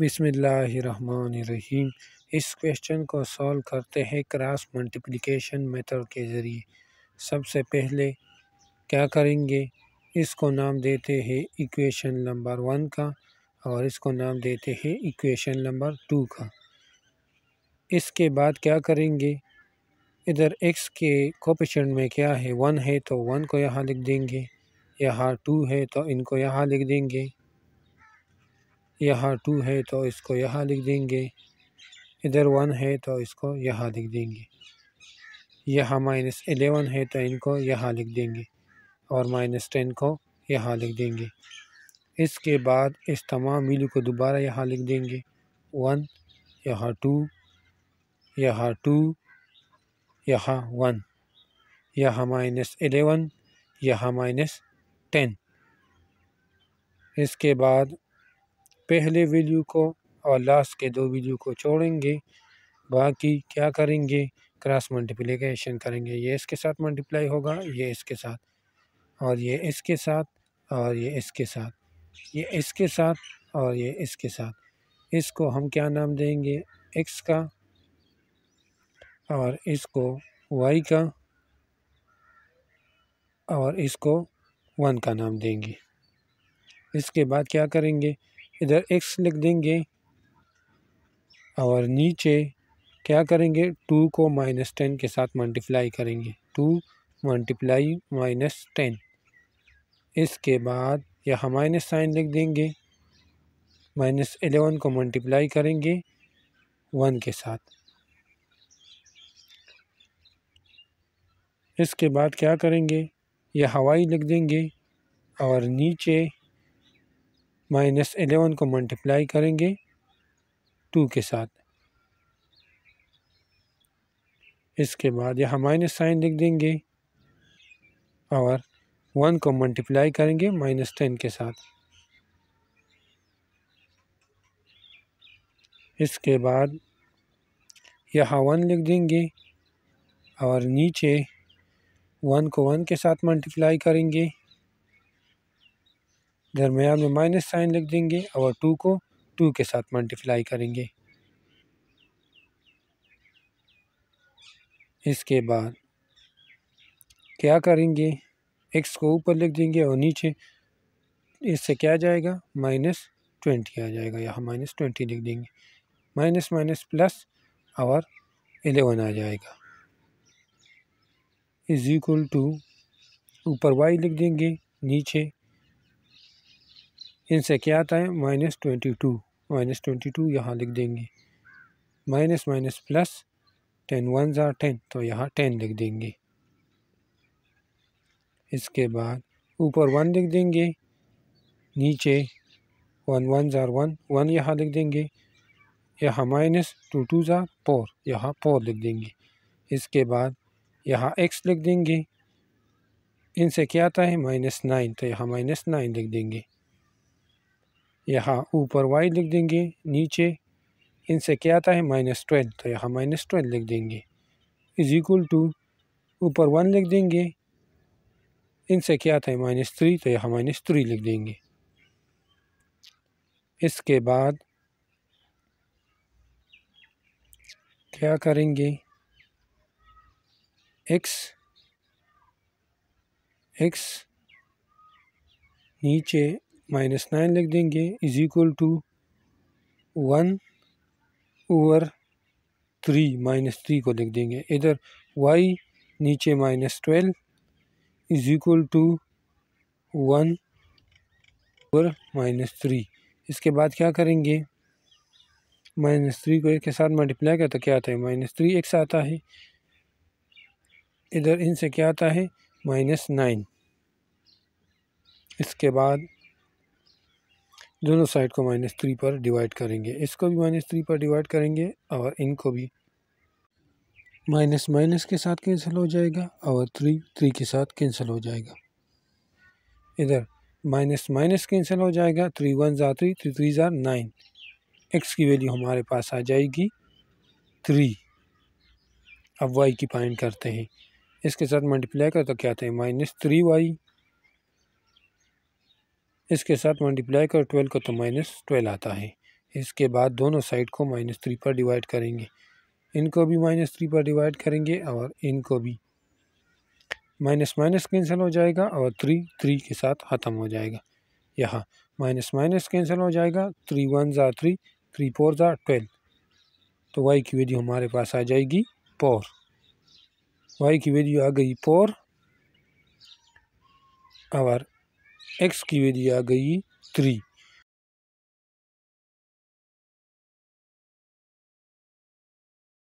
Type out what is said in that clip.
बिसमीम इस क्वेश्चन को सॉल्व करते हैं क्रॉस मल्टीप्लिकेशन मेथड के ज़रिए सबसे पहले क्या करेंगे इसको नाम देते हैं इक्वेशन नंबर वन का और इसको नाम देते हैं इक्वेशन नंबर टू का इसके बाद क्या करेंगे इधर एक्स के कोपिशन में क्या है वन है तो वन को यहाँ लिख देंगे यहाँ टू है तो इनको यहाँ लिख देंगे यहाँ टू है तो इसको यहाँ लिख देंगे इधर वन है तो इसको यहाँ लिख देंगे यहाँ माइनस एलेवन है तो इनको यहाँ लिख देंगे और माइनस टेन को यहाँ लिख देंगे इसके बाद इस तमाम वैल्यू को दोबारा यहाँ लिख देंगे वन यहाँ टू यहाँ टू यहाँ वन यहाँ माइनस एलेवन यहाँ माइनस टेन इसके बाद पहले वीडियो को और लास्ट के दो वीडियो को छोड़ेंगे बाकी क्या करेंगे क्रॉस मल्टीप्लिकेशन करेंगे ये इसके साथ मल्टीप्लाई होगा ये इसके साथ और ये इसके साथ और ये इसके साथ ये इसके साथ और ये इसके साथ इसको हम क्या नाम देंगे एक्स का और इसको वाई का और इसको वन का नाम देंगे इसके बाद क्या करेंगे इधर एक्स लिख देंगे और नीचे क्या करेंगे टू को माइनस टेन के साथ मल्टीप्लाई करेंगे टू मल्टीप्लाई माइनस टेन इसके बाद यहाँ माइनस साइन लिख देंगे माइनस एलेवन को मल्टीप्लाई करेंगे वन के साथ इसके बाद क्या करेंगे यह हवाई लिख देंगे और नीचे माइनस एलेवन को मल्टीप्लाई करेंगे टू के साथ इसके बाद यहाँ माइनस साइन लिख देंगे और वन को मल्टीप्लाई करेंगे माइनस टेन के साथ इसके बाद यहाँ वन लिख देंगे और नीचे वन को वन के साथ मल्टीप्लाई करेंगे दरमियान में माइनस साइन लिख देंगे और टू को टू के साथ मल्टीप्लाई करेंगे इसके बाद क्या करेंगे एक्स को ऊपर लिख देंगे और नीचे इससे क्या जाएगा माइनस ट्वेंटी आ जाएगा यहाँ माइनस ट्वेंटी लिख देंगे माइनस माइनस प्लस और एलेवन आ जाएगा इज इक्वल टू ऊपर वाई लिख देंगे नीचे इनसे क्या आता है minus twenty two minus twenty two यहाँ लिख देंगे minus minus plus ten one ज़ार टेन तो यहाँ टेन लिख देंगे इसके बाद ऊपर वन लिख देंगे नीचे वन वन ज़ार वन वन यहाँ लिख देंगे यहाँ माइनस टू टू ज़ार फोर यहाँ फोर लिख देंगे इसके बाद यहाँ एक्स लिख देंगे इनसे क्या आता है माइनस नाइन तो यहाँ माइनस नाइन लिख देंगे यहाँ ऊपर वाई लिख देंगे नीचे इनसे क्या आता है माइनस ट्वेल्व तो यहाँ माइनस ट्वेल्व लिख देंगे इज इक्वल टू ऊपर वन लिख देंगे इनसे क्या आता है माइनस थ्री तो यहाँ माइनस थ्री लिख देंगे इसके बाद क्या करेंगे एक्स एक्स नीचे माइनस नाइन लिख देंगे is equal to one over three minus three को लिख देंगे इधर वाई नीचे minus twelve is equal to one over minus three इसके बाद क्या करेंगे माइनस थ्री को एक के साथ मल्टीप्लाई करता तो क्या आता है माइनस थ्री एक साथ आता है इधर इनसे क्या आता है माइनस नाइन इसके बाद दोनों साइड को माइनस थ्री पर डिवाइड करेंगे इसको भी माइनस थ्री पर डिवाइड करेंगे और इनको भी माइनस माइनस के साथ कैंसिल हो जाएगा और थ्री थ्री के साथ कैंसिल हो जाएगा इधर माइनस माइनस कैंसिल हो जाएगा थ्री वन ज़ार थ्री थ्री थ्री ज़ार नाइन एक्स की वैल्यू हमारे पास आ जाएगी थ्री अब वाई की पॉइंट करते हैं इसके साथ मल्टीप्लाई कर तो क्या आते हैं माइनस थ्री वाई इसके साथ मल्टीप्लाई कर ट्वेल्व को तो माइनस ट्वेल्व आता है इसके बाद दोनों साइड को माइनस थ्री पर डिवाइड करेंगे इनको भी माइनस थ्री पर डिवाइड करेंगे और इनको भी माइनस माइनस कैंसिल हो जाएगा और थ्री थ्री के साथ ख़त्म हो जाएगा यहाँ माइनस माइनस कैंसिल हो जाएगा थ्री वन ज़ा थ्री थ्री फोर ज़ा ट्वेल्व तो वाई की वैल्यू हमारे पास आ जाएगी फोर वाई की वैल्यू आ गई फोर और एक्स की वैल्यू आ गई थ्री